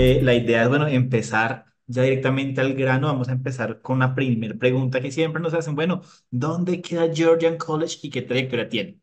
Eh, la idea es, bueno, empezar ya directamente al grano. Vamos a empezar con la primera pregunta que siempre nos hacen. Bueno, ¿dónde queda Georgian College y qué trayectoria tiene?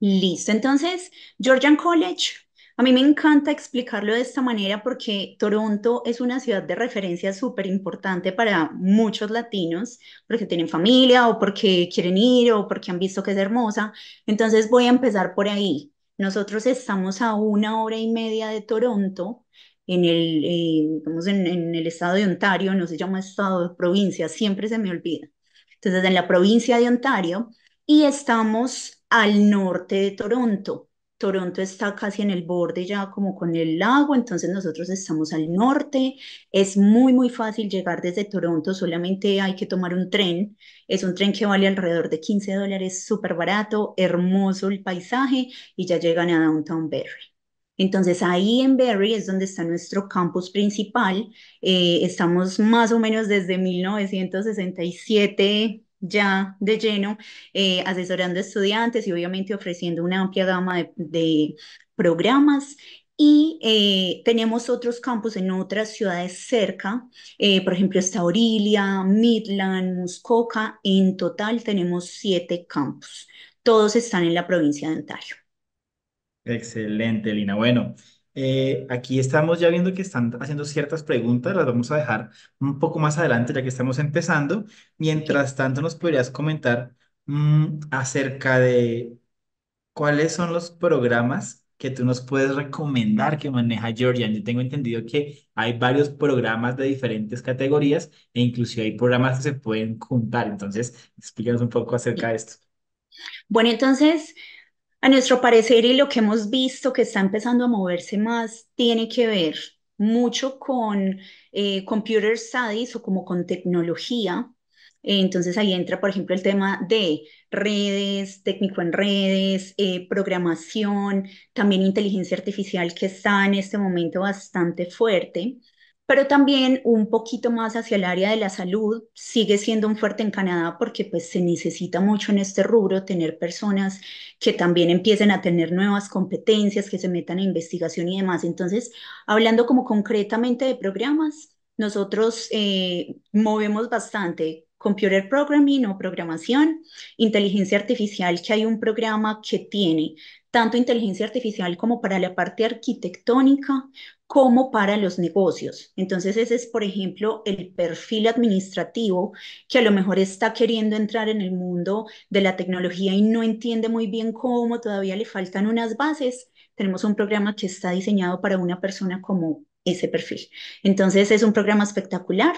Listo, entonces, Georgian College, a mí me encanta explicarlo de esta manera porque Toronto es una ciudad de referencia súper importante para muchos latinos, porque tienen familia o porque quieren ir o porque han visto que es hermosa. Entonces voy a empezar por ahí. Nosotros estamos a una hora y media de Toronto, en el, eh, en, el estado de Ontario, no se llama estado, provincia, siempre se me olvida. Entonces, en la provincia de Ontario y estamos al norte de Toronto. Toronto está casi en el borde ya como con el lago, entonces nosotros estamos al norte. Es muy, muy fácil llegar desde Toronto, solamente hay que tomar un tren. Es un tren que vale alrededor de 15 dólares, súper barato, hermoso el paisaje y ya llegan a Downtown Berry. Entonces ahí en Berry es donde está nuestro campus principal. Eh, estamos más o menos desde 1967 ya de lleno, eh, asesorando estudiantes y obviamente ofreciendo una amplia gama de, programas. Y eh, tenemos otros campus en otras ciudades cerca, eh, por ejemplo, está Orilia, Midland, Muskoka. En total tenemos siete campus. Todos están en la provincia de Ontario. Excelente, Lina. Bueno, eh, aquí estamos ya viendo que están haciendo ciertas preguntas, las vamos a dejar un poco más adelante ya que estamos empezando. Mientras tanto, nos podrías comentar mm, acerca de cuáles son los programas que tú nos puedes recomendar que maneja Georgia Yo tengo entendido que hay varios programas de diferentes categorías e inclusive hay programas que se pueden juntar. Entonces, explícanos un poco acerca de esto. Bueno, entonces... A nuestro parecer y lo que hemos visto que está empezando a moverse más tiene que ver mucho con eh, computer studies o como con tecnología. Entonces ahí entra, por ejemplo, el tema de redes, técnico en redes, eh, programación, también inteligencia artificial que está en este momento bastante fuerte pero también un poquito más hacia el área de la salud. Sigue siendo un fuerte en Canadá porque pues se necesita mucho en este rubro tener personas que también empiecen a tener nuevas competencias, que se metan a investigación y demás. Entonces, hablando como concretamente de programas, nosotros eh, movemos bastante computer programming o programación, inteligencia artificial, que hay un programa que tiene tanto inteligencia artificial como para la parte arquitectónica, como para los negocios. Entonces ese es, por ejemplo, el perfil administrativo que a lo mejor está queriendo entrar en el mundo de la tecnología y no entiende muy bien cómo, todavía le faltan unas bases. Tenemos un programa que está diseñado para una persona como ese perfil. Entonces es un programa espectacular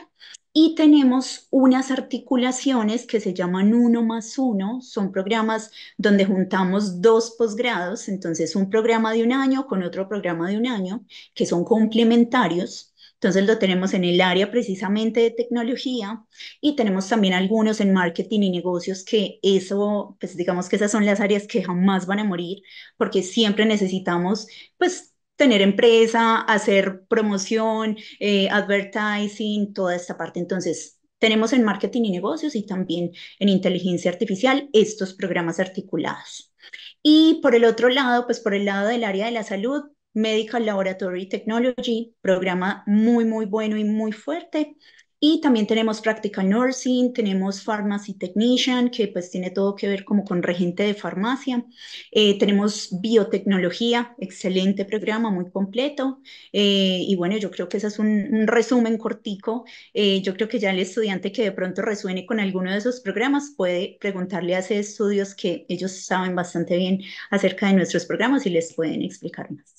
y tenemos unas articulaciones que se llaman uno más uno, son programas donde juntamos dos posgrados, entonces un programa de un año con otro programa de un año, que son complementarios. Entonces lo tenemos en el área precisamente de tecnología y tenemos también algunos en marketing y negocios que eso, pues digamos que esas son las áreas que jamás van a morir porque siempre necesitamos pues tener empresa, hacer promoción, eh, advertising, toda esta parte. Entonces, tenemos en marketing y negocios y también en inteligencia artificial estos programas articulados. Y por el otro lado, pues por el lado del área de la salud, Medical Laboratory Technology, programa muy, muy bueno y muy fuerte. Y también tenemos Practical Nursing, tenemos Pharmacy Technician, que pues tiene todo que ver como con regente de farmacia. Eh, tenemos Biotecnología, excelente programa, muy completo. Eh, y bueno, yo creo que ese es un, resumen cortico. Eh, yo creo que ya el estudiante que de pronto resuene con alguno de esos programas puede preguntarle a ese estudios que ellos saben bastante bien acerca de nuestros programas y les pueden explicar más.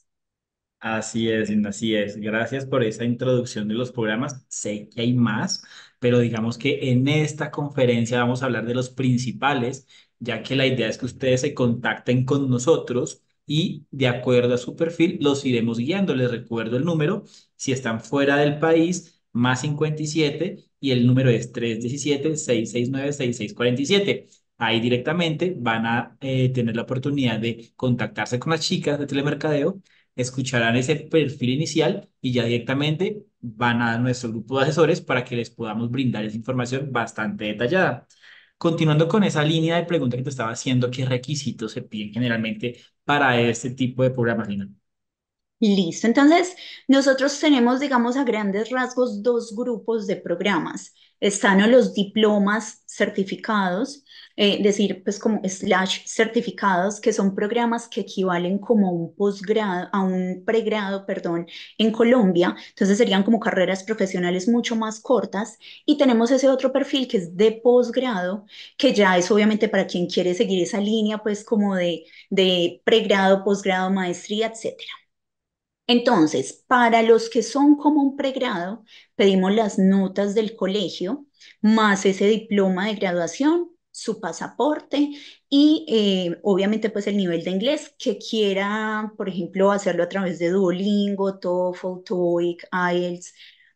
Así es, así es. Gracias por esa introducción de los programas. Sé que hay más, pero digamos que en esta conferencia vamos a hablar de los principales, ya que la idea es que ustedes se contacten con nosotros y de acuerdo a su perfil los iremos guiando. Les recuerdo el número, si están fuera del país, más 57 y el número es 317-669-6647. Ahí directamente van a eh, tener la oportunidad de contactarse con las chicas de telemercadeo escucharán ese perfil inicial y ya directamente van a nuestro grupo de asesores para que les podamos brindar esa información bastante detallada. Continuando con esa línea de pregunta que te estaba haciendo, ¿qué requisitos se piden generalmente para este tipo de programas, Listo, entonces nosotros tenemos, digamos, a grandes rasgos dos grupos de programas están los diplomas certificados, es eh, decir, pues como slash certificados, que son programas que equivalen como un posgrado, a un pregrado, perdón, en Colombia. Entonces serían como carreras profesionales mucho más cortas. Y tenemos ese otro perfil que es de posgrado, que ya es obviamente para quien quiere seguir esa línea, pues como de, de pregrado, posgrado, maestría, etcétera. Entonces, para los que son como un pregrado, pedimos las notas del colegio, más ese diploma de graduación, su pasaporte y eh, obviamente pues el nivel de inglés que quiera, por ejemplo, hacerlo a través de Duolingo, TOEFL, TOEIC, IELTS,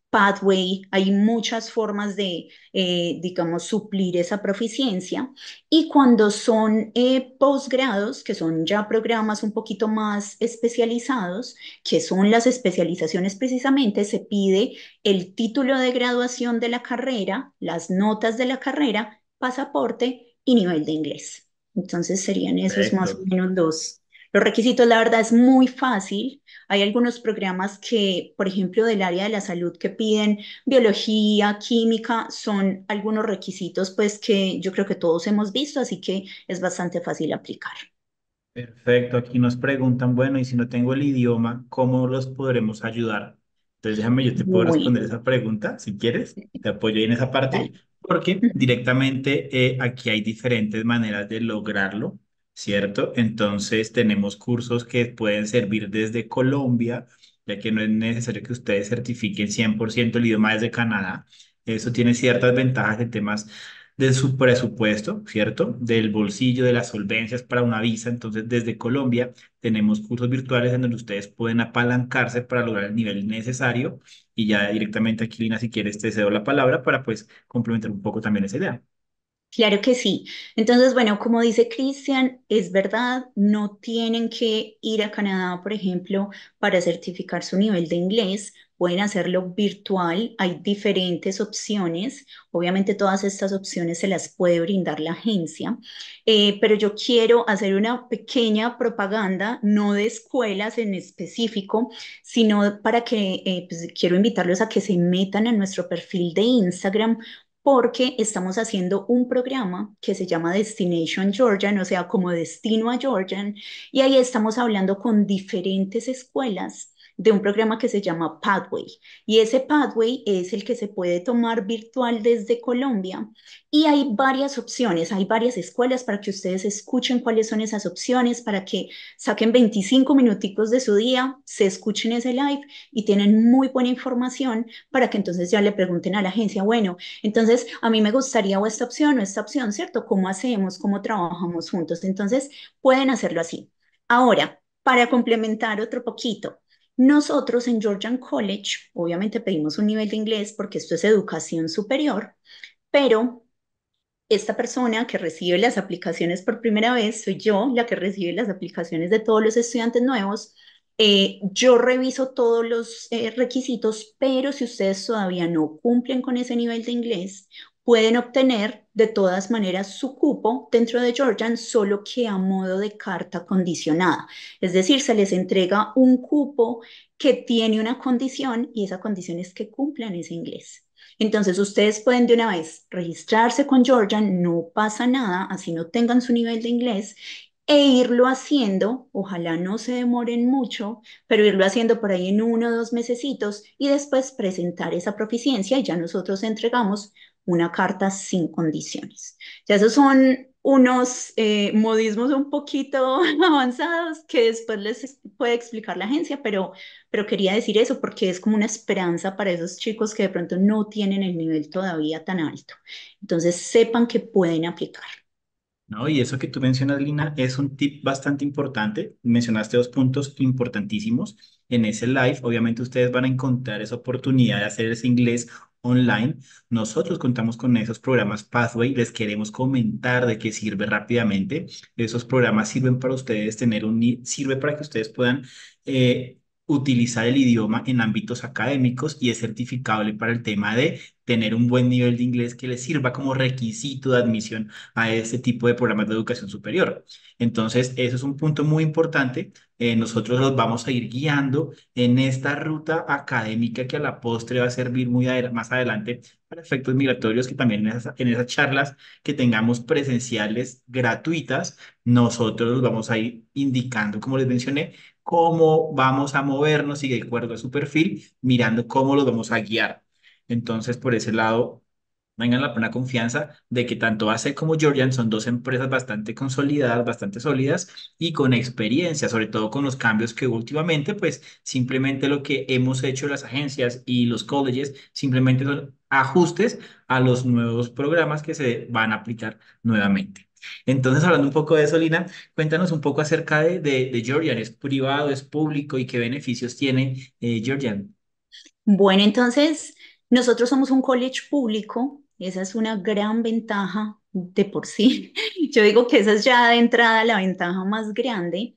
pathway, hay muchas formas de, eh, digamos, suplir esa proficiencia. Y cuando son eh, posgrados, que son ya programas un poquito más especializados, que son las especializaciones precisamente, se pide el título de graduación de la carrera, las notas de la carrera, pasaporte y nivel de inglés. Entonces serían esos más o menos dos. Los requisitos, la verdad, es muy fácil. Hay algunos programas que, por ejemplo, del área de la salud que piden biología, química, son algunos requisitos pues que yo creo que todos hemos visto, así que es bastante fácil aplicar. Perfecto, aquí nos preguntan, bueno, y si no tengo el idioma, ¿cómo los podremos ayudar? Entonces déjame, yo te puedo responder esa pregunta, si quieres, te apoyo en esa parte, porque directamente eh, aquí hay diferentes maneras de lograrlo. ¿cierto? Entonces tenemos cursos que pueden servir desde Colombia, ya que no es necesario que ustedes certifiquen 100% el idioma desde Canadá. Eso tiene ciertas ventajas en temas de su presupuesto, ¿cierto? Del bolsillo, de las solvencias para una visa. Entonces, desde Colombia tenemos cursos virtuales en donde ustedes pueden apalancarse para lograr el nivel necesario. Y ya directamente aquí, Lina, si quieres, te cedo la palabra para, pues, complementar un poco también esa idea. Claro que sí. Entonces, bueno, como dice Cristian, es verdad, no tienen que ir a Canadá, por ejemplo, para certificar su nivel de inglés. Pueden hacerlo virtual, hay diferentes opciones. Obviamente todas estas opciones se las puede brindar la agencia, eh, pero yo quiero hacer una pequeña propaganda, no de escuelas en específico, sino para que eh, pues, quiero invitarlos a que se metan en nuestro perfil de Instagram porque estamos haciendo un programa que se llama Destination Georgian, o sea, como destino a Georgian, y ahí estamos hablando con diferentes escuelas de un programa que se llama Pathway. Y ese Pathway es el que se puede tomar virtual desde Colombia. Y hay varias opciones, hay varias escuelas para que ustedes escuchen cuáles son esas opciones, para que saquen 25 minuticos de su día, se escuchen ese live y tienen muy buena información para que entonces ya le pregunten a la agencia, bueno, entonces a mí me gustaría o esta opción o esta opción, ¿cierto? ¿Cómo hacemos? ¿Cómo trabajamos juntos? Entonces pueden hacerlo así. Ahora, para complementar otro poquito, nosotros en Georgian College, obviamente pedimos un nivel de inglés porque esto es educación superior, pero esta persona que recibe las aplicaciones por primera vez, soy yo la que recibe las aplicaciones de todos los estudiantes nuevos. Eh, yo reviso todos los eh, requisitos, pero si ustedes todavía no cumplen con ese nivel de inglés pueden obtener de todas maneras su cupo dentro de Georgian, solo que a modo de carta condicionada. Es decir, se les entrega un cupo que tiene una condición y esa condición es que cumplan ese inglés. Entonces, ustedes pueden de una vez registrarse con Georgian, no pasa nada, así no tengan su nivel de inglés, e irlo haciendo, ojalá no se demoren mucho, pero irlo haciendo por ahí en uno o dos mesecitos y después presentar esa proficiencia y ya nosotros entregamos una carta sin condiciones. Ya esos son unos eh, modismos un poquito avanzados que después les puede explicar la agencia, pero, pero quería decir eso porque es como una esperanza para esos chicos que de pronto no tienen el nivel todavía tan alto. Entonces sepan que pueden aplicar. No, y eso que tú mencionas, Lina, es un tip bastante importante. Mencionaste dos puntos importantísimos. En ese live, obviamente ustedes van a encontrar esa oportunidad de hacer ese inglés online. Nosotros contamos con esos programas Pathway, les queremos comentar de qué sirve rápidamente. Esos programas sirven para ustedes tener un, sirve para que ustedes puedan eh, utilizar el idioma en ámbitos académicos y es certificable para el tema de tener un buen nivel de inglés que le sirva como requisito de admisión a este tipo de programas de educación superior. Entonces, eso es un punto muy importante. Eh, nosotros los vamos a ir guiando en esta ruta académica que a la postre va a servir muy más adelante para efectos migratorios, que también en esas, en esas charlas que tengamos presenciales gratuitas, nosotros los vamos a ir indicando, como les mencioné, cómo vamos a movernos y de acuerdo a su perfil, mirando cómo lo vamos a guiar. Entonces, por ese lado, tengan la plena confianza de que tanto ACE como Georgian son dos empresas bastante consolidadas, bastante sólidas y con experiencia, sobre todo con los cambios que últimamente, pues simplemente lo que hemos hecho las agencias y los colleges simplemente son ajustes a los nuevos programas que se van a aplicar nuevamente. Entonces, hablando un poco de eso, Lina, cuéntanos un poco acerca de, de, Georgian. ¿Es privado, es público y qué beneficios tiene eh, Georgian? Bueno, entonces, nosotros somos un college público. Esa es una gran ventaja de por sí. Yo digo que esa es ya de entrada la ventaja más grande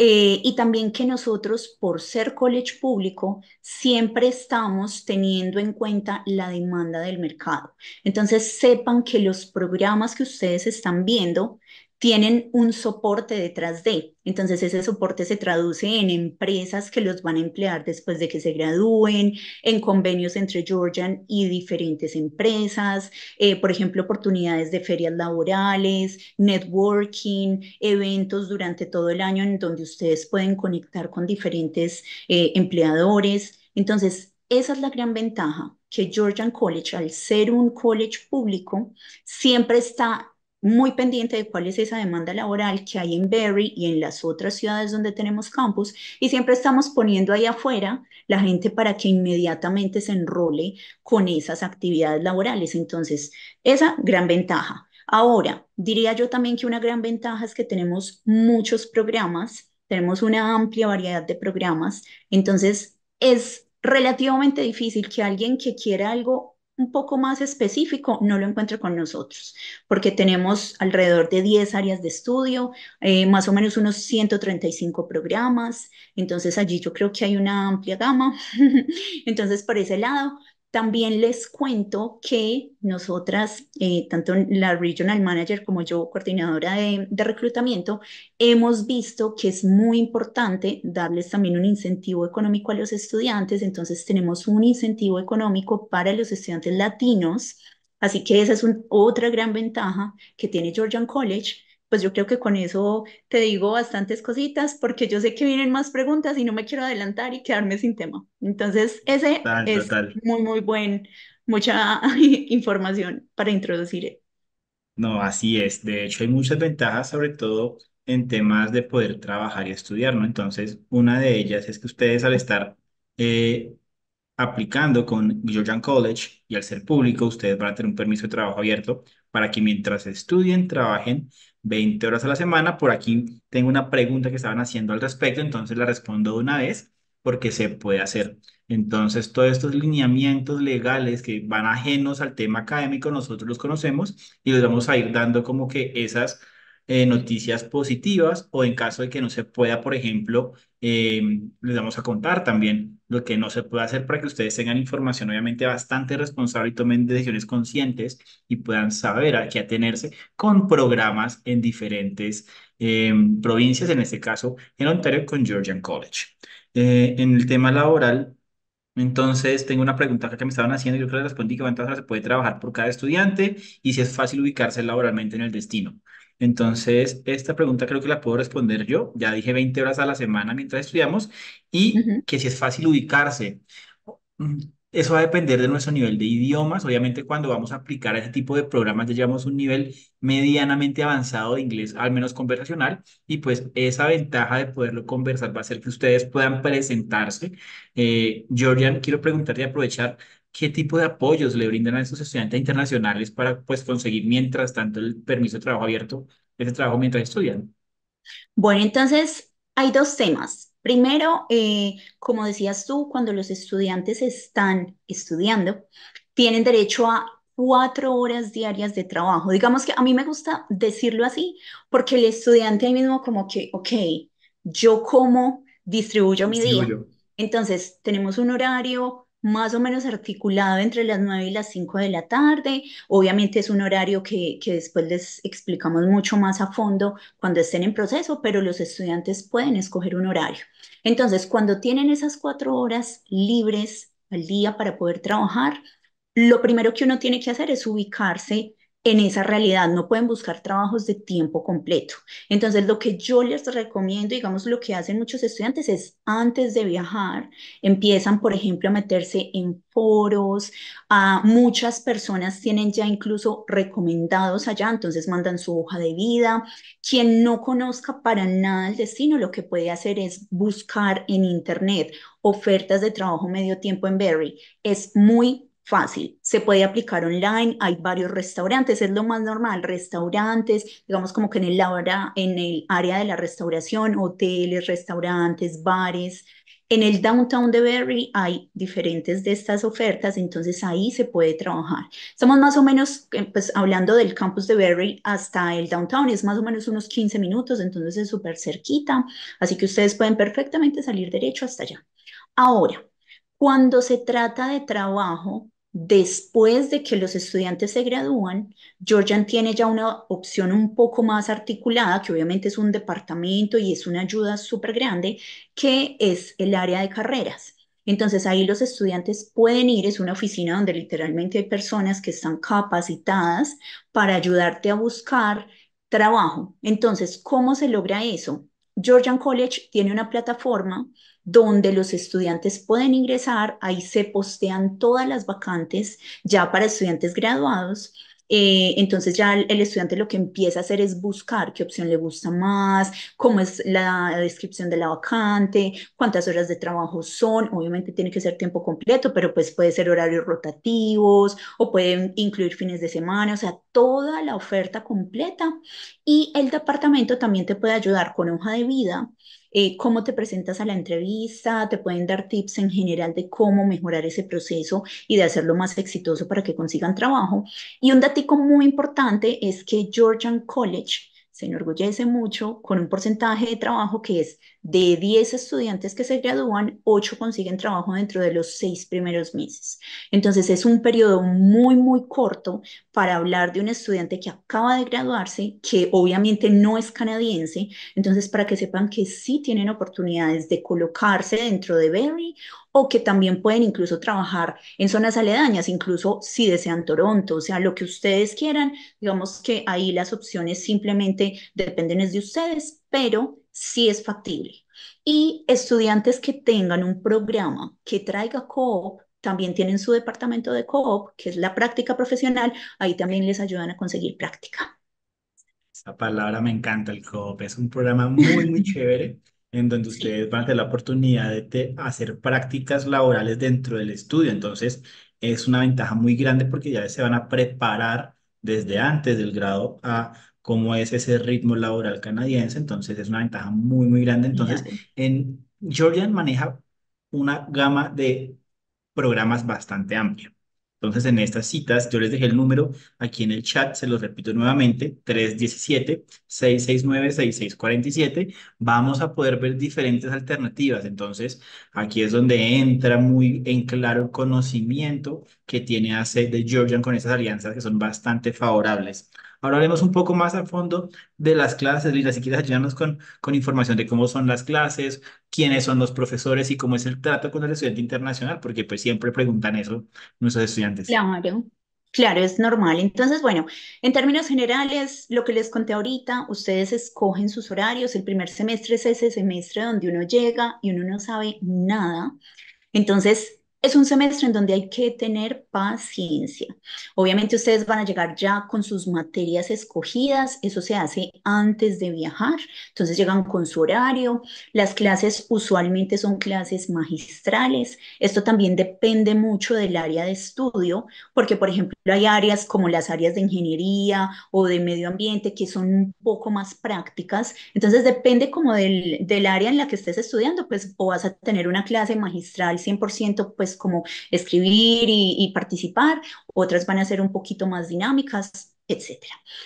eh, y también que nosotros, por ser college público, siempre estamos teniendo en cuenta la demanda del mercado. Entonces, sepan que los programas que ustedes están viendo tienen un soporte detrás de. Entonces ese soporte se traduce en empresas que los van a emplear después de que se gradúen, en convenios entre Georgian y diferentes empresas, eh, por ejemplo, oportunidades de ferias laborales, networking, eventos durante todo el año en donde ustedes pueden conectar con diferentes eh, empleadores. Entonces, esa es la gran ventaja, que Georgian College, al ser un college público, siempre está muy pendiente de cuál es esa demanda laboral que hay en Berry y en las otras ciudades donde tenemos campus y siempre estamos poniendo ahí afuera la gente para que inmediatamente se enrole con esas actividades laborales. Entonces, esa gran ventaja. Ahora, diría yo también que una gran ventaja es que tenemos muchos programas, tenemos una amplia variedad de programas, entonces es relativamente difícil que alguien que quiera algo un poco más específico, no lo encuentro con nosotros, porque tenemos alrededor de 10 áreas de estudio, eh, más o menos unos 135 programas, entonces allí yo creo que hay una amplia gama, entonces por ese lado, también les cuento que nosotras, eh, tanto la Regional Manager como yo, coordinadora de, reclutamiento, hemos visto que es muy importante darles también un incentivo económico a los estudiantes. Entonces tenemos un incentivo económico para los estudiantes latinos. Así que esa es otra gran ventaja que tiene Georgian College pues yo creo que con eso te digo bastantes cositas porque yo sé que vienen más preguntas y no me quiero adelantar y quedarme sin tema. Entonces, ese es muy, muy buen, mucha información para introducir. No, así es. De hecho, hay muchas ventajas, sobre todo en temas de poder trabajar y estudiar, ¿no? Entonces, una de ellas es que ustedes al estar eh, aplicando con Georgian College y al ser público, ustedes van a tener un permiso de trabajo abierto, para que mientras estudien, trabajen 20 horas a la semana. Por aquí tengo una pregunta que estaban haciendo al respecto, entonces la respondo de una vez porque se puede hacer. Entonces, todos estos lineamientos legales que van ajenos al tema académico, nosotros los conocemos y les vamos a ir dando como que esas eh, noticias positivas o en caso de que no se pueda, por ejemplo, eh, les vamos a contar también lo que no se puede hacer para que ustedes tengan información obviamente bastante responsable y tomen decisiones conscientes y puedan saber a qué atenerse con programas en diferentes eh, provincias, en este caso en Ontario con Georgian College. Eh, en el tema laboral, entonces, tengo una pregunta que me estaban haciendo, yo creo que respondí que cuántas horas se puede trabajar por cada estudiante y si es fácil ubicarse laboralmente en el destino. Entonces, esta pregunta creo que la puedo responder yo. Ya dije 20 horas a la semana mientras estudiamos y que si es fácil ubicarse. Eso va a depender de nuestro nivel de idiomas. Obviamente, cuando vamos a aplicar ese tipo de programas, ya llevamos un nivel medianamente avanzado de inglés, al menos conversacional, y pues esa ventaja de poderlo conversar va a ser que ustedes puedan presentarse. Eh, Georgian, quiero preguntar y aprovechar qué tipo de apoyos le brindan a esos estudiantes internacionales para pues, conseguir mientras tanto el permiso de trabajo abierto, ese trabajo mientras estudian. Bueno, entonces hay dos temas. Primero, eh, como decías tú, cuando los estudiantes están estudiando, tienen derecho a cuatro horas diarias de trabajo. Digamos que a mí me gusta decirlo así, porque el estudiante mismo como que, ok, yo como distribuyo mi día. Entonces, tenemos un horario, más o menos articulado entre las 9 y las 5 de la tarde. Obviamente es un horario que, que, después les explicamos mucho más a fondo cuando estén en proceso, pero los estudiantes pueden escoger un horario. Entonces, cuando tienen esas cuatro horas libres al día para poder trabajar, lo primero que uno tiene que hacer es ubicarse en esa realidad, no pueden buscar trabajos de tiempo completo. Entonces, lo que yo les recomiendo, digamos, lo que hacen muchos estudiantes es antes de viajar, empiezan, por ejemplo, a meterse en foros, a muchas personas tienen ya incluso recomendados allá, entonces mandan su hoja de vida. Quien no conozca para nada el destino, lo que puede hacer es buscar en internet ofertas de trabajo medio tiempo en Berry. Es muy fácil. Se puede aplicar online, hay varios restaurantes, es lo más normal, restaurantes, digamos como que en el, en el área de la restauración, hoteles, restaurantes, bares. En el downtown de Berry hay diferentes de estas ofertas, entonces ahí se puede trabajar. Estamos más o menos, eh, pues hablando del campus de Berry hasta el downtown, es más o menos unos 15 minutos, entonces es súper cerquita, así que ustedes pueden perfectamente salir derecho hasta allá. Ahora, cuando se trata de trabajo después de que los estudiantes se gradúan, Georgian tiene ya una opción un poco más articulada, que obviamente es un departamento y es una ayuda súper grande, que es el área de carreras. Entonces ahí los estudiantes pueden ir, es una oficina donde literalmente hay personas que están capacitadas para ayudarte a buscar trabajo. Entonces, ¿cómo se logra eso? Georgian College tiene una plataforma donde los estudiantes pueden ingresar, ahí se postean todas las vacantes ya para estudiantes graduados. Eh, entonces ya el, el, estudiante lo que empieza a hacer es buscar qué opción le gusta más, cómo es la descripción de la vacante, cuántas horas de trabajo son, obviamente tiene que ser tiempo completo, pero pues puede ser horarios rotativos o pueden incluir fines de semana, o sea, toda la oferta completa. Y el departamento también te puede ayudar con hoja de vida eh, cómo te presentas a la entrevista, te pueden dar tips en general de cómo mejorar ese proceso y de hacerlo más exitoso para que consigan trabajo. Y un datico muy importante es que Georgian College se enorgullece mucho con un porcentaje de trabajo que es de 10 estudiantes que se gradúan, 8 consiguen trabajo dentro de los 6 primeros meses. Entonces es un periodo muy, muy corto para hablar de un estudiante que acaba de graduarse, que obviamente no es canadiense. Entonces, para que sepan que sí tienen oportunidades de colocarse dentro de Berry o que también pueden incluso trabajar en zonas aledañas, incluso si desean Toronto, o sea, lo que ustedes quieran, digamos que ahí las opciones simplemente dependen de ustedes, pero sí es factible. Y estudiantes que tengan un programa que traiga co también tienen su departamento de co que es la práctica profesional, ahí también les ayudan a conseguir práctica. Esa palabra me encanta, el co Es un programa muy, muy chévere en donde ustedes van a tener la oportunidad de hacer prácticas laborales dentro del estudio. Entonces, es una ventaja muy grande porque ya se van a preparar desde antes del grado a cómo es ese ritmo laboral canadiense, entonces es una ventaja muy, muy grande. Entonces, en Georgian maneja una gama de programas bastante amplia. Entonces, en estas citas, yo les dejé el número aquí en el chat, se los repito nuevamente, 317-669-6647. Vamos a poder ver diferentes alternativas. Entonces, aquí es donde entra muy en claro el conocimiento que tiene AC de Georgian con esas alianzas que son bastante favorables Ahora hablemos un poco más a fondo de las clases, Lila, si quieres ayudarnos con, con información de cómo son las clases, quiénes son los profesores y cómo es el trato con el estudiante internacional, porque pues siempre preguntan eso nuestros estudiantes. Claro. Claro, es normal. Entonces, bueno, en términos generales, lo que les conté ahorita, ustedes escogen sus horarios. El primer semestre es ese semestre donde uno llega y uno no sabe nada. Entonces, es un semestre en donde hay que tener paciencia. Obviamente ustedes van a llegar ya con sus materias escogidas, eso se hace antes de viajar, entonces llegan con su horario, las clases usualmente son clases magistrales, esto también depende mucho del área de estudio, porque por ejemplo hay áreas como las áreas de ingeniería o de medio ambiente que son un poco más prácticas, entonces depende como del, área en la que estés estudiando, pues o vas a tener una clase magistral 100%, pues pues, como escribir y, y participar, otras van a ser un poquito más dinámicas, etc.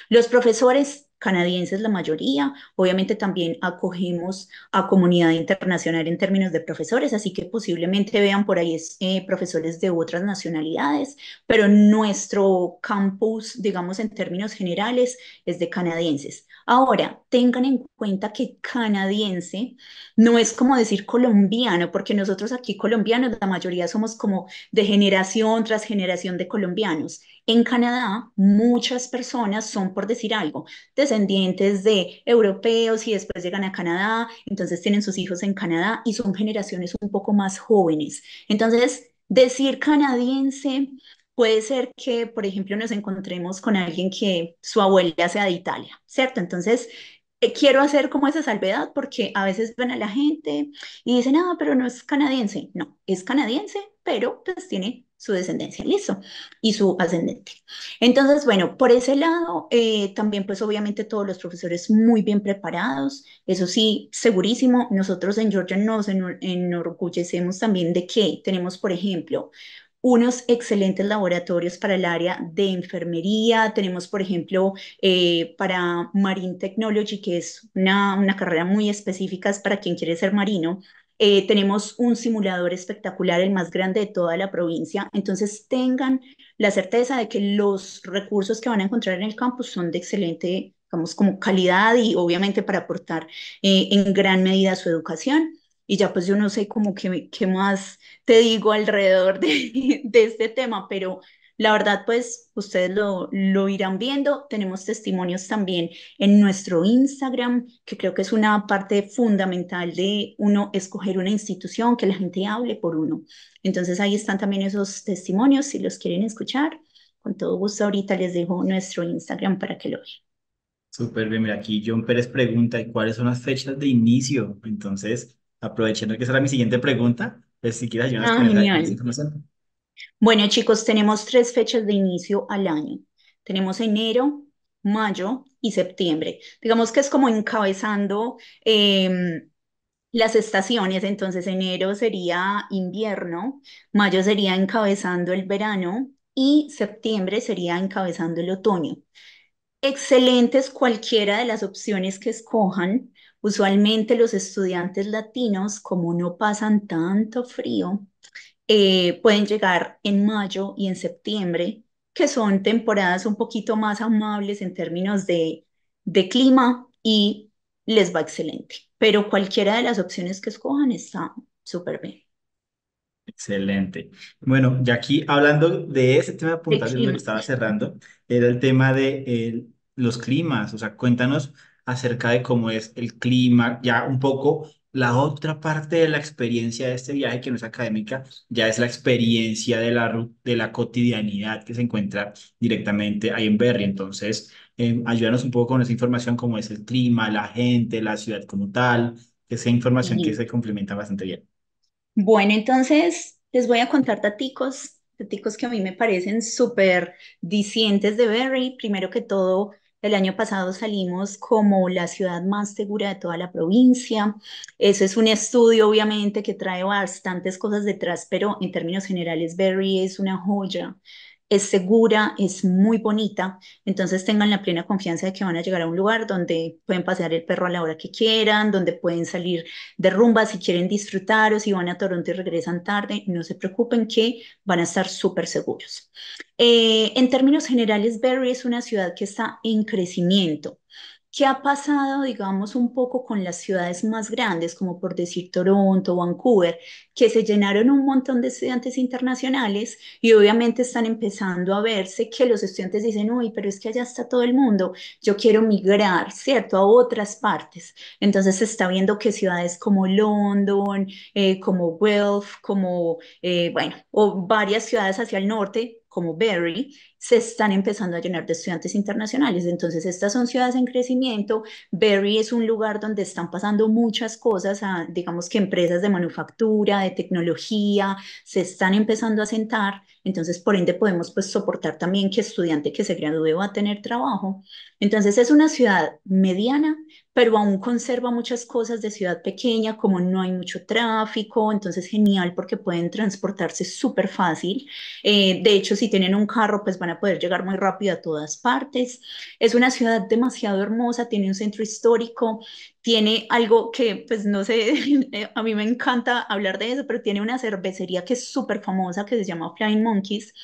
Los profesores canadienses la mayoría. Obviamente también acogemos a comunidad internacional en términos de profesores, así que posiblemente vean por ahí eh, profesores de otras nacionalidades, pero nuestro campus, digamos en términos generales, es de canadienses. Ahora, tengan en cuenta que canadiense no es como decir colombiano, porque nosotros aquí colombianos, la mayoría somos como de generación tras generación de colombianos. En Canadá, muchas personas son, por decir algo, descendientes de europeos y después llegan a Canadá, entonces tienen sus hijos en Canadá y son generaciones un poco más jóvenes. Entonces, decir canadiense puede ser que, por ejemplo, nos encontremos con alguien que su abuela sea de Italia, ¿cierto? Entonces, eh, quiero hacer como esa salvedad porque a veces ven a la gente y dicen, ah, pero no es canadiense. No, es canadiense, pero pues tiene su descendencia, listo, y su ascendente. Entonces, bueno, por ese lado, eh, también pues obviamente todos los profesores muy bien preparados, eso sí, segurísimo, nosotros en Georgia nos enorgullecemos también de que tenemos, por ejemplo, unos excelentes laboratorios para el área de enfermería. Tenemos, por ejemplo, eh, para Marine Technology, que es una, carrera muy específica para quien quiere ser marino. Eh, tenemos un simulador espectacular, el más grande de toda la provincia. Entonces, tengan la certeza de que los recursos que van a encontrar en el campus son de excelente, digamos, como calidad y obviamente para aportar eh, en gran medida a su educación y ya pues yo no sé cómo qué, qué más te digo alrededor de, de, este tema, pero la verdad pues ustedes lo, lo irán viendo. Tenemos testimonios también en nuestro Instagram, que creo que es una parte fundamental de uno escoger una institución, que la gente hable por uno. Entonces ahí están también esos testimonios si los quieren escuchar. Con todo gusto ahorita les dejo nuestro Instagram para que lo vean. Súper bien, mira, aquí John Pérez pregunta, ¿y cuáles son las fechas de inicio? Entonces, aprovechando que esa mi siguiente pregunta, pues si quieres yo ah, Bueno, chicos, tenemos tres fechas de inicio al año. Tenemos enero, mayo y septiembre. Digamos que es como encabezando em, las estaciones, entonces enero sería invierno, mayo sería encabezando el verano y septiembre sería encabezando el otoño. Excelentes cualquiera de las opciones que escojan, Usualmente los estudiantes latinos, como no pasan tanto frío, eh, pueden llegar en mayo y en septiembre, que son temporadas un poquito más amables en términos de, de clima y les va excelente. Pero cualquiera de las opciones que escojan está súper bien. Excelente. Bueno, y aquí hablando de ese tema puntual, que estaba cerrando, era el tema de eh, los climas. O sea, cuéntanos acerca de cómo es el clima, ya un poco la otra parte de la experiencia de este viaje que no es académica, ya es la experiencia de la, de la cotidianidad que se encuentra directamente ahí en Berry. Entonces, eh, ayúdanos un poco con esa información, cómo es el clima, la gente, la ciudad como tal, esa información que se complementa bastante bien. Bueno, entonces les voy a contar taticos, taticos que a mí me parecen súper dicientes de Berry. Primero que todo, el año pasado salimos como la ciudad más segura de toda la provincia. Ese es un estudio, obviamente, que trae bastantes cosas detrás, pero en términos generales, Berry es una joya es segura, es muy bonita, entonces tengan la plena confianza de que van a llegar a un lugar donde pueden pasear el perro a la hora que quieran, donde pueden salir de rumba si quieren disfrutar o si van a Toronto y regresan tarde, no se preocupen que van a estar súper seguros. Eh, en términos generales, Barrie es una ciudad que está en crecimiento. ¿Qué ha pasado, digamos, un poco con las ciudades más grandes, como por decir Toronto, Vancouver, que se llenaron un montón de estudiantes internacionales y obviamente están empezando a verse que los estudiantes dicen, uy, pero es que allá está todo el mundo, yo quiero migrar, ¿cierto?, a otras partes. Entonces se está viendo que ciudades como London, eh, como Guelph, como, eh, bueno, o varias ciudades hacia el norte, como Barrie, se están empezando a llenar de estudiantes internacionales. Entonces, estas son ciudades en crecimiento. Berry es un lugar donde están pasando muchas cosas, ah, digamos que empresas de manufactura, de tecnología, se están empezando a sentar entonces, por ende, podemos pues soportar también que estudiante que se gradúe va a tener trabajo. Entonces, es una ciudad mediana, pero aún conserva muchas cosas de ciudad pequeña, como no hay mucho tráfico, entonces genial porque pueden transportarse súper fácil. Eh, de hecho, si tienen un carro, pues van a poder llegar muy rápido a todas partes. Es una ciudad demasiado hermosa, tiene un centro histórico, tiene algo que, pues no sé, eh, a mí me encanta hablar de eso, pero tiene una cervecería que es súper famosa que se llama Flying Monkeys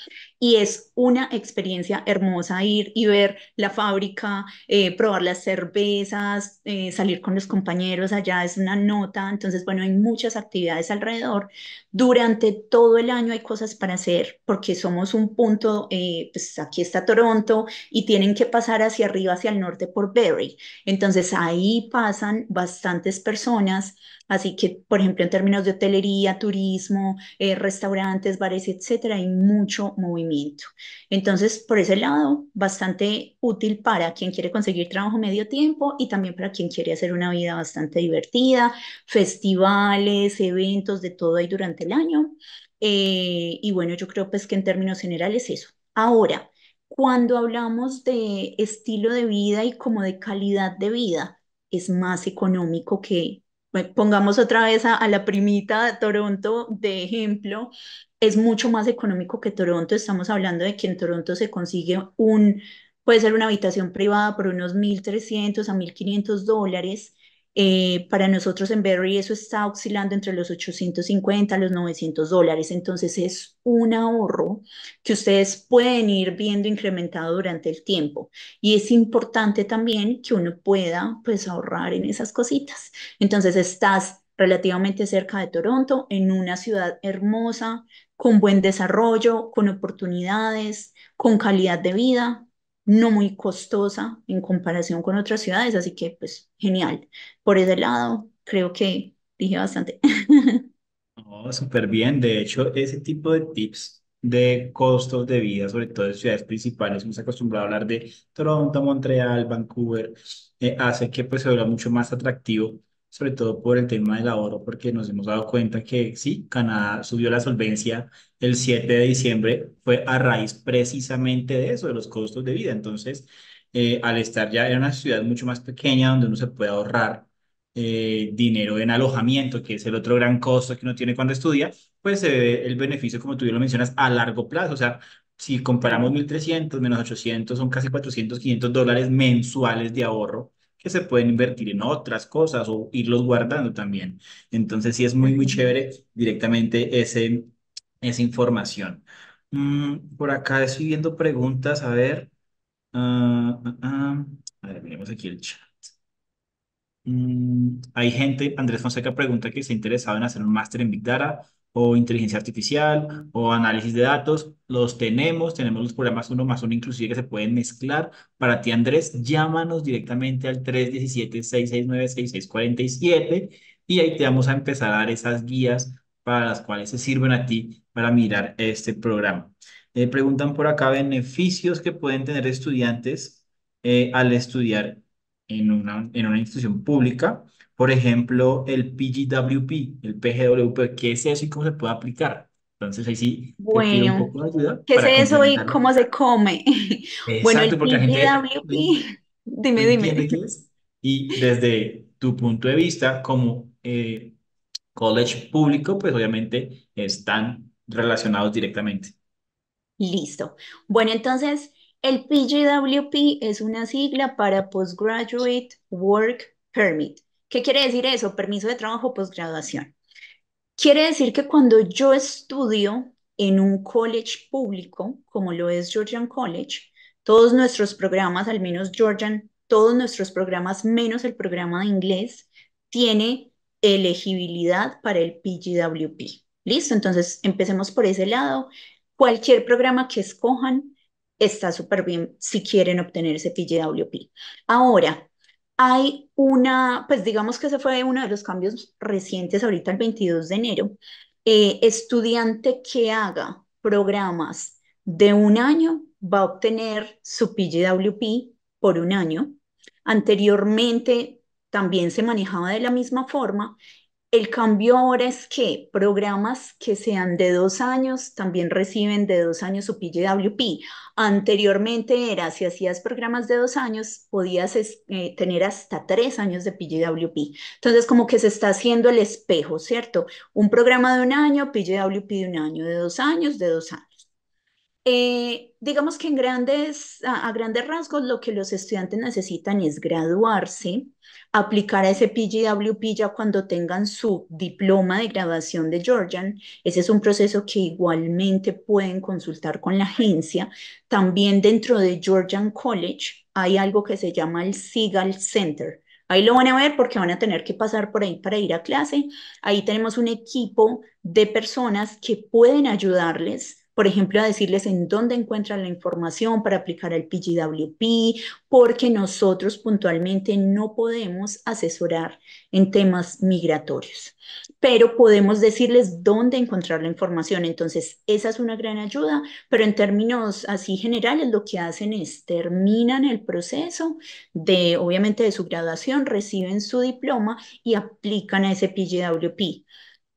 y es una experiencia hermosa ir y ver la fábrica, eh, probar las cervezas, eh, salir con los compañeros allá, es una nota, entonces bueno, hay muchas actividades alrededor. Durante todo el año hay cosas para hacer porque somos un punto, eh, pues aquí está Toronto y tienen que pasar hacia arriba, hacia el norte por Berry. Entonces ahí pasan bastantes personas Así que, por ejemplo, en términos de hotelería, turismo, eh, restaurantes, bares, etcétera, hay mucho movimiento. Entonces, por ese lado, bastante útil para quien quiere conseguir trabajo medio tiempo y también para quien quiere hacer una vida bastante divertida, festivales, eventos, de todo hay durante el año. Eh, y bueno, yo creo pues que en términos generales eso. Ahora, cuando hablamos de estilo de vida y como de calidad de vida, es más económico que pongamos otra vez a, la primita de Toronto de ejemplo, es mucho más económico que Toronto. Estamos hablando de que en Toronto se consigue un, puede ser una habitación privada por unos 1.300 a 1.500 dólares eh, para nosotros en Berry eso está oscilando entre los 850 a los 900 dólares. Entonces es un ahorro que ustedes pueden ir viendo incrementado durante el tiempo. Y es importante también que uno pueda pues ahorrar en esas cositas. Entonces estás relativamente cerca de Toronto, en una ciudad hermosa, con buen desarrollo, con oportunidades, con calidad de vida no muy costosa en comparación con otras ciudades, así que pues genial. Por ese lado, creo que dije bastante. Oh, súper bien. De hecho, ese tipo de tips de costos de vida, sobre todo en ciudades principales, hemos acostumbrado a hablar de Toronto, Montreal, Vancouver, eh, hace que pues se vea mucho más atractivo sobre todo por el tema del ahorro, porque nos hemos dado cuenta que sí, Canadá subió la solvencia el 7 de diciembre, fue a raíz precisamente de eso, de los costos de vida. Entonces, eh, al estar ya en una ciudad mucho más pequeña donde uno se puede ahorrar eh, dinero en alojamiento, que es el otro gran costo que uno tiene cuando estudia, pues se ve el beneficio, como tú ya lo mencionas, a largo plazo. O sea, si comparamos 1.300 menos 800, son casi 400, 500 dólares mensuales de ahorro se pueden invertir en otras cosas o irlos guardando también. Entonces sí es muy, muy chévere directamente ese, esa información. Mm, por acá estoy viendo preguntas, a ver. Ah, ah, ah. A ver, miremos aquí el chat. Mm, hay gente, Andrés Fonseca pregunta que se interesado en hacer un máster en Big Data o inteligencia artificial o análisis de datos, los tenemos, tenemos los programas uno más uno inclusive que se pueden mezclar. Para ti, Andrés, llámanos directamente al 317-669-6647 y ahí te vamos a empezar a dar esas guías para las cuales se sirven a ti para mirar este programa. preguntan por acá beneficios que pueden tener estudiantes eh, al estudiar en una, en una institución pública. Por ejemplo, el PGWP, el PGWP, ¿qué es eso y cómo se puede aplicar? Entonces ahí sí bueno, ¿Qué es eso y cómo se come? bueno, el PGWP, dime, dime. Y desde tu punto de vista como eh, college público, pues obviamente están relacionados directamente. Listo. Bueno, entonces el PGWP es una sigla para Postgraduate Work Permit. ¿Qué quiere decir eso? Permiso de trabajo posgraduación. Quiere decir que cuando yo estudio en un college público, como lo es Georgian College, todos nuestros programas, al menos Georgian, todos nuestros programas, menos el programa de inglés, tiene elegibilidad para el PGWP. Listo, entonces empecemos por ese lado. Cualquier programa que escojan está súper bien si quieren obtener ese PGWP. Ahora, hay una, pues digamos que se fue uno de los cambios recientes ahorita el 22 de enero, eh, estudiante que haga programas de un año va a obtener su PGWP por un año. Anteriormente también se manejaba de la misma forma el cambio ahora es que programas que sean de dos años también reciben de dos años su PGWP. Anteriormente era, si hacías programas de dos años, podías eh, tener hasta tres años de PGWP. Entonces, como que se está haciendo el espejo, ¿cierto? Un programa de un año, PGWP de un año, de dos años, de dos años. Eh, digamos que en grandes, a, grandes rasgos lo que los estudiantes necesitan es graduarse, aplicar a ese PGWP ya cuando tengan su diploma de graduación de Georgian. Ese es un proceso que igualmente pueden consultar con la agencia. También dentro de Georgian College hay algo que se llama el Seagal Center. Ahí lo van a ver porque van a tener que pasar por ahí para ir a clase. Ahí tenemos un equipo de personas que pueden ayudarles por ejemplo, a decirles en dónde encuentran la información para aplicar el PGWP, porque nosotros puntualmente no podemos asesorar en temas migratorios, pero podemos decirles dónde encontrar la información. Entonces, esa es una gran ayuda, pero en términos así generales, lo que hacen es terminan el proceso de, obviamente, de su graduación, reciben su diploma y aplican a ese PGWP.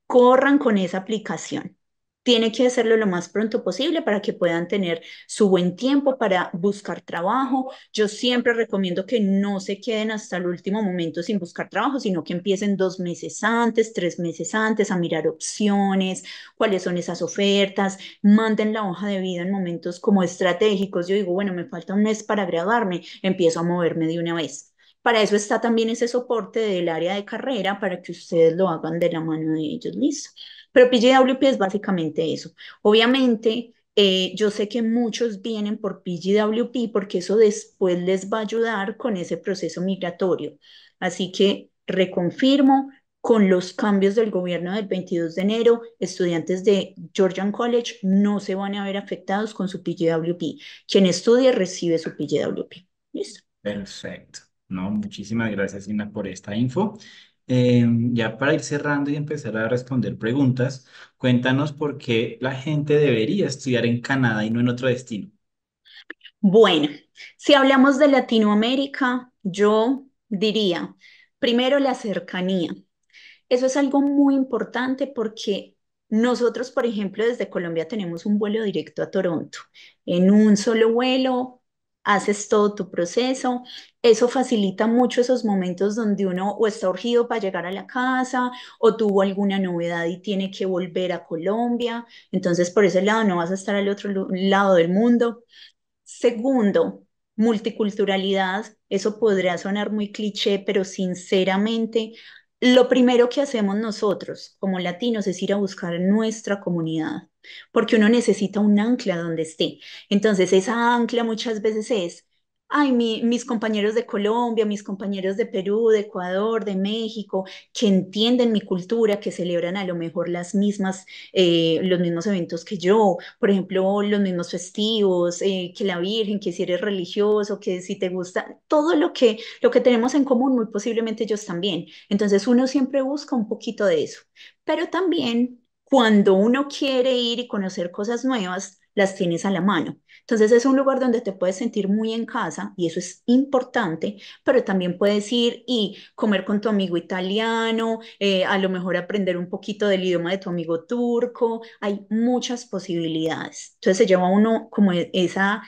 Corran con esa aplicación tiene que hacerlo lo más pronto posible para que puedan tener su buen tiempo para buscar trabajo. Yo siempre recomiendo que no se queden hasta el último momento sin buscar trabajo, sino que empiecen dos meses antes, tres meses antes a mirar opciones, cuáles son esas ofertas, manden la hoja de vida en momentos como estratégicos. Yo digo, bueno, me falta un mes para graduarme, empiezo a moverme de una vez. Para eso está también ese soporte del área de carrera para que ustedes lo hagan de la mano de ellos. Listo. Pero PGWP es básicamente eso. Obviamente, eh, yo sé que muchos vienen por PGWP porque eso después les va a ayudar con ese proceso migratorio. Así que reconfirmo, con los cambios del gobierno del 22 de enero, estudiantes de Georgian College no se van a ver afectados con su PGWP. Quien estudia recibe su PGWP. Listo. Perfecto. No, muchísimas gracias, Ina, por esta info. Em, ya para ir cerrando y empezar a responder preguntas, cuéntanos por qué la gente debería estudiar en Canadá y no en otro destino. Bueno, si hablamos de Latinoamérica, yo diría, primero la cercanía. Eso es algo muy importante porque nosotros, por ejemplo, desde Colombia tenemos un vuelo directo a Toronto. En un solo vuelo haces todo tu proceso. Eso facilita mucho esos momentos donde uno o está urgido para llegar a la casa o tuvo alguna novedad y tiene que volver a Colombia. Entonces, por ese lado, no vas a estar al otro lado del mundo. Segundo, multiculturalidad. Eso podría sonar muy cliché, pero sinceramente lo primero que hacemos nosotros como latinos es ir a buscar nuestra comunidad, porque uno necesita un ancla donde esté. Entonces, esa ancla muchas veces es ay, mis compañeros de Colombia, mis compañeros de Perú, de Ecuador, de México, que entienden mi cultura, que celebran a lo mejor las mismas, eh, los mismos eventos que yo, por ejemplo, los mismos festivos, eh, que la Virgen, que si eres religioso, que si te gusta, todo lo que, lo que tenemos en común, muy posiblemente ellos también. Entonces uno siempre busca un poquito de eso, pero también... Cuando uno quiere ir y conocer cosas nuevas, las tienes a la mano. Entonces es un lugar donde te puedes sentir muy en casa y eso es importante, pero también puedes ir y comer con tu amigo italiano, eh, a lo mejor aprender un poquito del idioma de tu amigo turco, hay muchas posibilidades. Entonces se lleva uno como e-, esa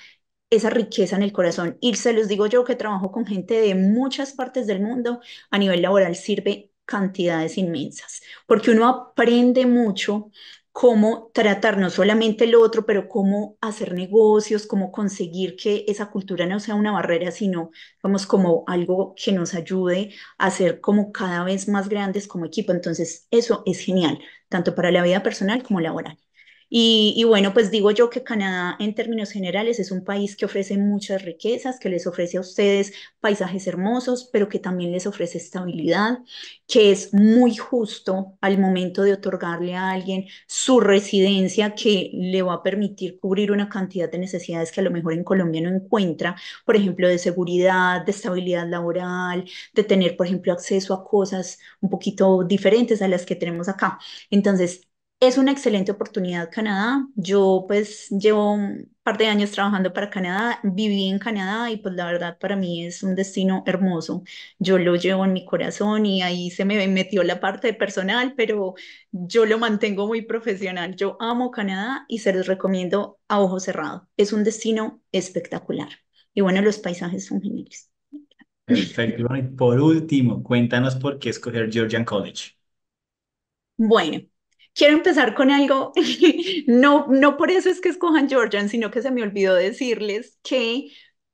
esa riqueza en el corazón. Y se los digo yo que trabajo con gente de muchas partes del mundo, a nivel laboral sirve cantidades inmensas, porque uno aprende mucho cómo tratar no solamente el otro, pero cómo hacer negocios, cómo conseguir que esa cultura no sea una barrera, sino vamos como algo que nos ayude a ser como cada vez más grandes como equipo. Entonces, eso es genial, tanto para la vida personal como laboral. Y, bueno, pues digo yo que Canadá en términos generales es un país que ofrece muchas riquezas, que les ofrece a ustedes paisajes hermosos, pero que también les ofrece estabilidad, que es muy justo al momento de otorgarle a alguien su residencia que le va a permitir cubrir una cantidad de necesidades que a lo mejor en Colombia no encuentra, por ejemplo, de seguridad, de estabilidad laboral, de tener, por ejemplo, acceso a cosas un poquito diferentes a las que tenemos acá. Entonces, es una excelente oportunidad Canadá. Yo pues llevo un par de años trabajando para Canadá, viví en Canadá y pues la verdad para mí es un destino hermoso. Yo lo llevo en mi corazón y ahí se me metió la parte personal, pero yo lo mantengo muy profesional. Yo amo Canadá y se los recomiendo a ojo cerrado. Es un destino espectacular. Y bueno, los paisajes son geniales. Perfecto. por último, cuéntanos por qué escoger Georgian College. Bueno, quiero empezar con algo, no, no por eso es que escojan Georgian, sino que se me olvidó decirles que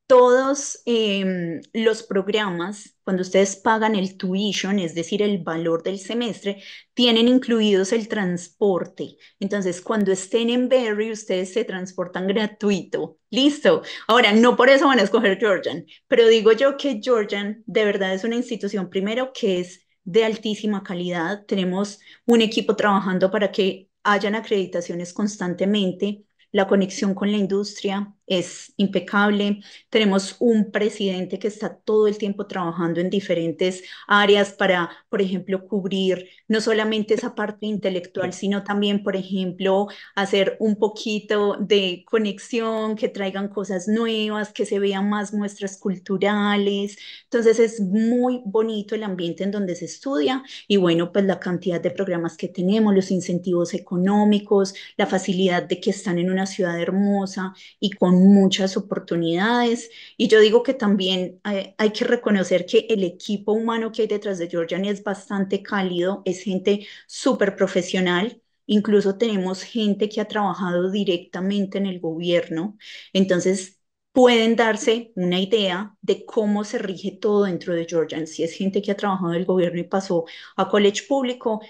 todos em, los programas, cuando ustedes pagan el tuition, es decir, el valor del semestre, tienen incluidos el transporte. Entonces, cuando estén en Berry, ustedes se transportan gratuito. Listo. Ahora, no por eso van a escoger Georgian, pero digo yo que Georgian de verdad es una institución primero que es de altísima calidad. Tenemos un equipo trabajando para que hayan acreditaciones constantemente, la conexión con la industria, es impecable. Tenemos un presidente que está todo el tiempo trabajando en diferentes áreas para, por ejemplo, cubrir no solamente esa parte intelectual, sino también, por ejemplo, hacer un poquito de conexión, que traigan cosas nuevas, que se vean más muestras culturales. Entonces es muy bonito el ambiente en donde se estudia y bueno, pues la cantidad de programas que tenemos, los incentivos económicos, la facilidad de que están en una ciudad hermosa y con muchas oportunidades. Y yo digo que también eh, hay, que reconocer que el equipo humano que hay detrás de Georgian es bastante cálido, es gente súper profesional. Incluso tenemos gente que ha trabajado directamente en el gobierno. Entonces, pueden darse una idea de cómo se rige todo dentro de Georgian. Si es gente que ha trabajado en el gobierno y pasó a college público,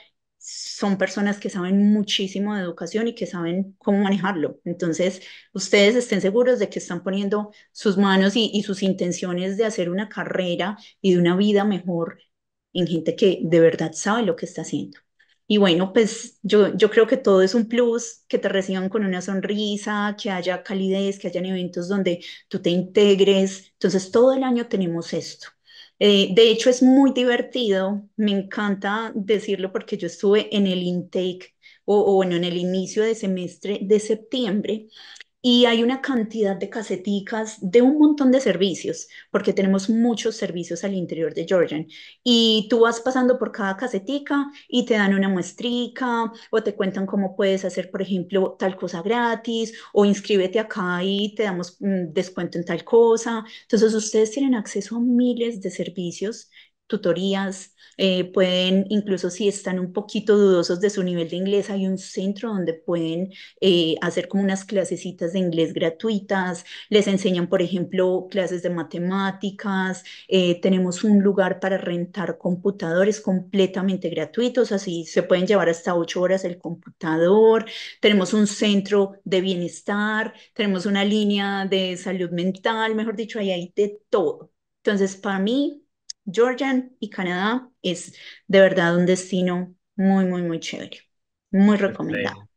son personas que saben muchísimo de educación y que saben cómo manejarlo. Entonces, ustedes estén seguros de que están poniendo sus manos y, sus intenciones de hacer una carrera y de una vida mejor en gente que de verdad sabe lo que está haciendo. Y bueno, pues yo, yo creo que todo es un plus, que te reciban con una sonrisa, que haya calidez, que hayan eventos donde tú te integres. Entonces, todo el año tenemos esto. Eh, de hecho, es muy divertido, me encanta decirlo porque yo estuve en el intake o, o, bueno, en el inicio de semestre de septiembre y hay una cantidad de caseticas de un montón de servicios, porque tenemos muchos servicios al interior de Georgian. Y tú vas pasando por cada casetica y te dan una muestrica o te cuentan cómo puedes hacer, por ejemplo, tal cosa gratis o inscríbete acá y te damos un mm, descuento en tal cosa. Entonces ustedes tienen acceso a miles de servicios tutorías, eh, pueden, incluso si están un poquito dudosos de su nivel de inglés, hay un centro donde pueden eh, hacer como unas clasecitas de inglés gratuitas, les enseñan, por ejemplo, clases de matemáticas, eh, tenemos un lugar para rentar computadores completamente gratuitos, así se pueden llevar hasta ocho horas el computador, tenemos un centro de bienestar, tenemos una línea de salud mental, mejor dicho, ahí hay de todo. Entonces, para mí, Georgian y Canadá es de verdad un destino muy, muy, muy chévere. Muy recomendado.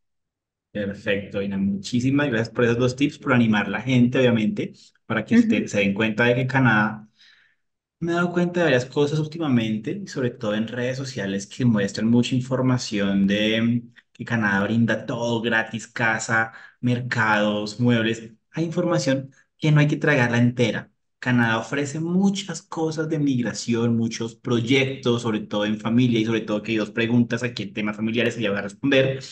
Perfecto, Ina. Muchísimas gracias por esos dos tips, por animar la gente, obviamente, para que se den cuenta de que Canadá me he dado cuenta de varias cosas últimamente, sobre todo en redes sociales que muestran mucha información de que Canadá brinda todo gratis, casa, mercados, muebles. Hay información que no hay que tragarla entera. Canadá ofrece muchas cosas de migración, muchos proyectos, sobre todo en familia y sobre todo que hay dos preguntas aquí en temas familiares que ya voy a responder,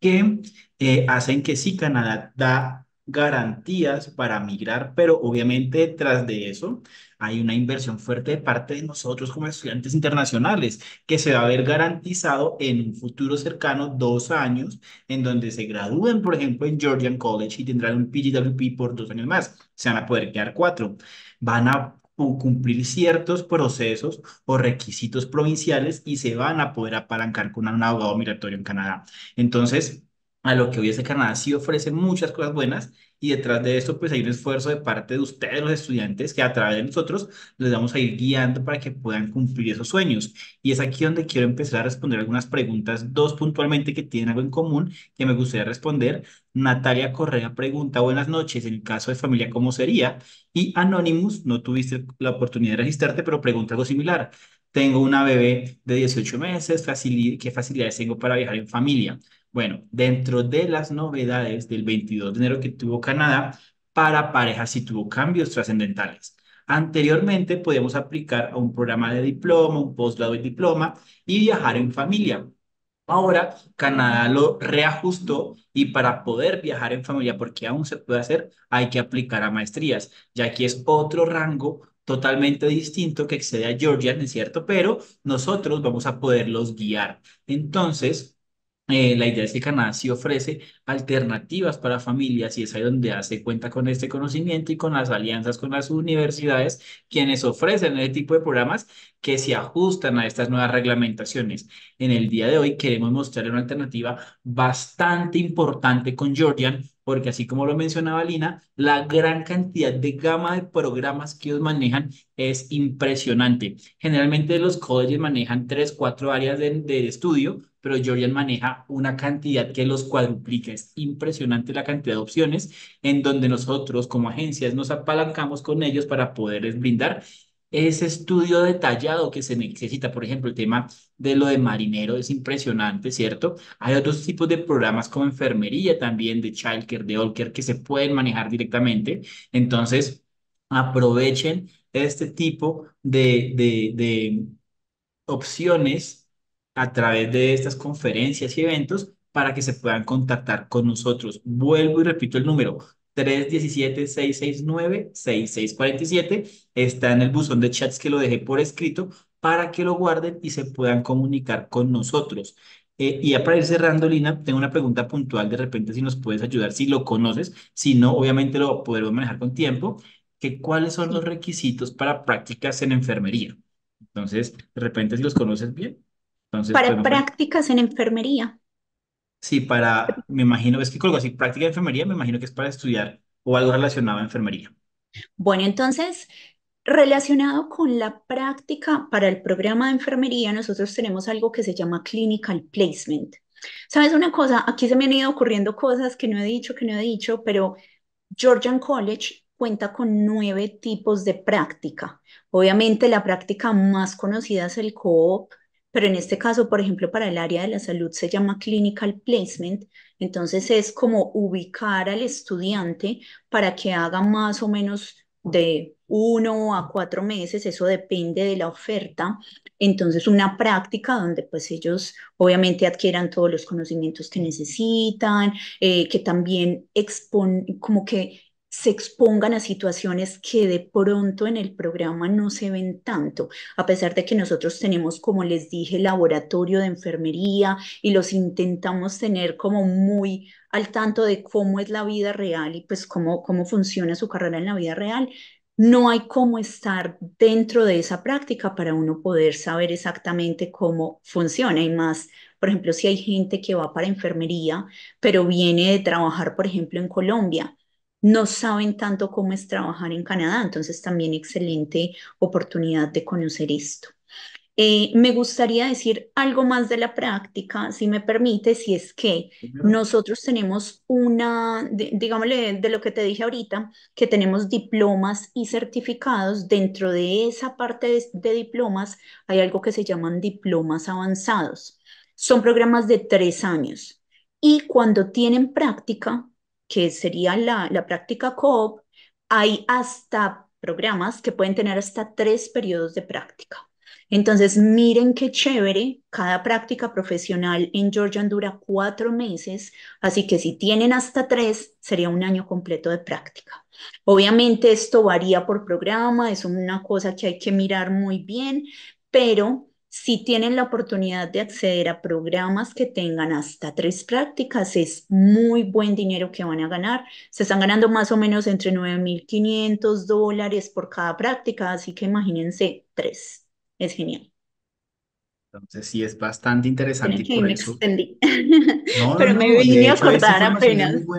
que eh, hacen que sí, Canadá da garantías para migrar, pero obviamente detrás de eso hay una inversión fuerte de parte de nosotros como estudiantes internacionales que se va a ver garantizado en un futuro cercano, dos años, en donde se gradúen, por ejemplo, en Georgian College y tendrán un PGWP por dos años más, se van a poder quedar cuatro van a cumplir ciertos procesos o requisitos provinciales y se van a poder apalancar con un abogado migratorio en Canadá. Entonces, a lo que hoy Canadá sí ofrece muchas cosas buenas y detrás de esto pues hay un esfuerzo de parte de ustedes, los estudiantes, que a través de nosotros les vamos a ir guiando para que puedan cumplir esos sueños. Y es aquí donde quiero empezar a responder algunas preguntas, dos puntualmente que tienen algo en común que me gustaría responder. Natalia Correa pregunta, buenas noches, en el caso de familia, ¿cómo sería? Y Anonymous, no tuviste la oportunidad de registrarte, pero pregunta algo similar. Tengo una bebé de 18 meses, ¿qué facilidades tengo para viajar en familia? Bueno, dentro de las novedades del 22 de enero que tuvo Canadá, para parejas sí tuvo cambios trascendentales. Anteriormente podíamos aplicar a un programa de diploma, un posgrado de diploma y viajar en familia. Ahora Canadá lo reajustó y para poder viajar en familia, porque aún se puede hacer, hay que aplicar a maestrías, ya que es otro rango totalmente distinto que excede a Georgia, ¿no es cierto? Pero nosotros vamos a poderlos guiar. Entonces, eh, la idea es que Canadá sí ofrece alternativas para familias y es ahí donde hace cuenta con este conocimiento y con las alianzas con las universidades, quienes ofrecen este tipo de programas que se ajustan a estas nuevas reglamentaciones. En el día de hoy queremos mostrar una alternativa bastante importante con Georgian, porque así como lo mencionaba Lina, la gran cantidad de gama de programas que ellos manejan es impresionante. Generalmente los colegios manejan tres, cuatro áreas de estudio pero Jorian maneja una cantidad que los cuadruplica. Es impresionante la cantidad de opciones en donde nosotros como agencias nos apalancamos con ellos para poderles brindar ese estudio detallado que se necesita. Por ejemplo, el tema de lo de marinero es impresionante, ¿cierto? Hay otros tipos de programas como enfermería también, de childcare, de care, que se pueden manejar directamente. Entonces, aprovechen este tipo de, de, de opciones a través de estas conferencias y eventos para que se puedan contactar con nosotros. Vuelvo y repito el número. 317-669-6647 está en el buzón de chats que lo dejé por escrito para que lo guarden y se puedan comunicar con nosotros. Eh, y ya para ir cerrando, Lina, tengo una pregunta puntual de repente si nos puedes ayudar, si lo conoces, si no, obviamente lo podemos manejar con tiempo, que cuáles son los requisitos para prácticas en enfermería. Entonces, de repente si los conoces bien. Para pues prácticas en enfermería. Sí, para, me imagino, es que colgo así, práctica de enfermería, me imagino que es para estudiar o algo relacionado a enfermería. Bueno, entonces, relacionado con la práctica para el programa de enfermería, nosotros tenemos algo que se llama clinical placement. ¿Sabes una cosa? Aquí se me han ido ocurriendo cosas que no he dicho, que no he dicho, pero Georgian College cuenta con nueve tipos de práctica. Obviamente, la práctica más conocida es el co pero en este caso, por ejemplo, para el área de la salud se llama clinical placement, entonces es como ubicar al estudiante para que haga más o menos de uno a cuatro meses, eso depende de la oferta. Entonces, una práctica donde pues ellos obviamente adquieran todos los conocimientos que necesitan, eh, que también expon como que se expongan a situaciones que de pronto en el programa no se ven tanto, a pesar de que nosotros tenemos, como les dije, laboratorio de enfermería y los intentamos tener como muy al tanto de cómo es la vida real y pues cómo, cómo funciona su carrera en la vida real. No hay cómo estar dentro de esa práctica para uno poder saber exactamente cómo funciona y más por ejemplo, si hay gente que va para enfermería, pero viene de trabajar, por ejemplo, en Colombia no saben tanto cómo es trabajar en Canadá, entonces también excelente oportunidad de conocer esto. Eh, me gustaría decir algo más de la práctica, si me permite, si es que nosotros tenemos una, digámosle, de lo que te dije ahorita, que tenemos diplomas y certificados. Dentro de esa parte de diplomas hay algo que se llaman diplomas avanzados. Son programas de tres años y cuando tienen práctica que sería la, la práctica coop hay hasta programas que pueden tener hasta tres periodos de práctica. Entonces, miren qué chévere, cada práctica profesional en Georgia dura cuatro meses, así que si tienen hasta tres, sería un año completo de práctica. Obviamente esto varía por programa, es una cosa que hay que mirar muy bien, pero si tienen la oportunidad de acceder a programas que tengan hasta tres prácticas, es muy buen dinero que van a ganar. Se están ganando más o menos entre 9.500 dólares por cada práctica, así que imagínense tres. Es genial. Entonces sí es bastante interesante. Que por Pero me vine a acordar apenas.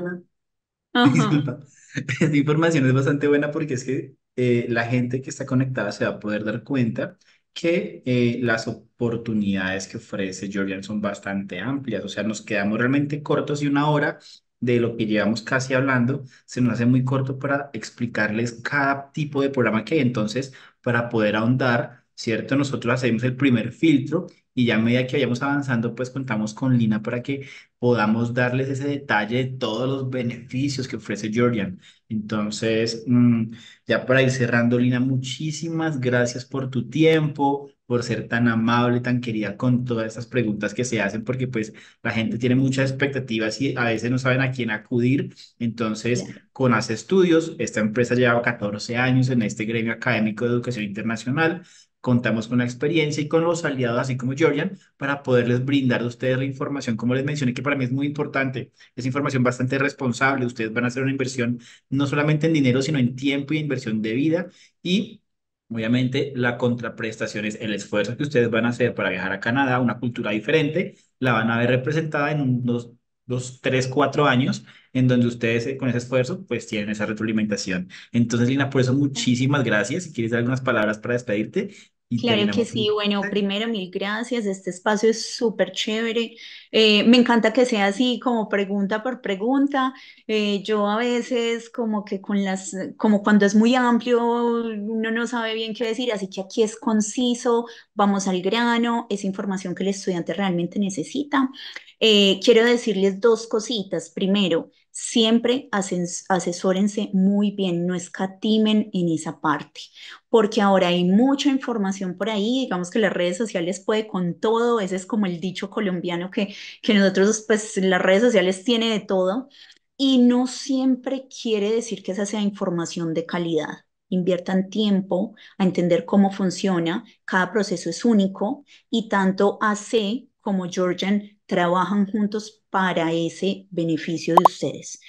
Disculpa. Esta información es bastante buena porque es que eh, la gente que está conectada se va a poder dar cuenta que eh, las oportunidades que ofrece Georgian son bastante amplias, o sea, nos quedamos realmente cortos y una hora de lo que llevamos casi hablando, se nos hace muy corto para explicarles cada tipo de programa que hay. Entonces, para poder ahondar, ¿cierto? Nosotros hacemos el primer filtro y ya a medida que vayamos avanzando, pues contamos con Lina para que podamos darles ese detalle de todos los beneficios que ofrece Jordan. Entonces, mm, ya para ir cerrando, Lina, muchísimas gracias por tu tiempo, por ser tan amable, tan querida con todas estas preguntas que se hacen, porque pues la gente tiene muchas expectativas y a veces no saben a quién acudir. Entonces, con Hace Estudios, esta empresa lleva 14 años en este gremio académico de educación internacional contamos con la experiencia y con los aliados, así como Georgian, para poderles brindar a ustedes la información, como les mencioné, que para mí es muy importante, es información bastante responsable, ustedes van a hacer una inversión no solamente en dinero, sino en tiempo y inversión de vida y Obviamente, la contraprestación es el esfuerzo que ustedes van a hacer para viajar a Canadá, una cultura diferente, la van a ver representada en unos dos, tres, cuatro años, en donde ustedes eh, con ese esfuerzo, pues tienen esa retroalimentación. Entonces, Lina, por eso muchísimas gracias. Si quieres dar algunas palabras para despedirte, claro que sí, bueno, primero mil gracias, este espacio es súper chévere, eh, me encanta que sea así como pregunta por pregunta, eh, yo a veces como que con las, como cuando es muy amplio uno no sabe bien qué decir, así que aquí es conciso, vamos al grano, es información que el estudiante realmente necesita. Eh, quiero decirles dos cositas, primero, siempre asesórense muy bien, no escatimen en esa parte, porque ahora hay mucha información por ahí, digamos que las redes sociales puede con todo, ese es como el dicho colombiano que, que nosotros, pues las redes sociales tiene de todo, y no siempre quiere decir que esa sea información de calidad. Inviertan tiempo a entender cómo funciona, cada proceso es único y tanto AC como Georgian trabajan juntos para ese beneficio de ustedes.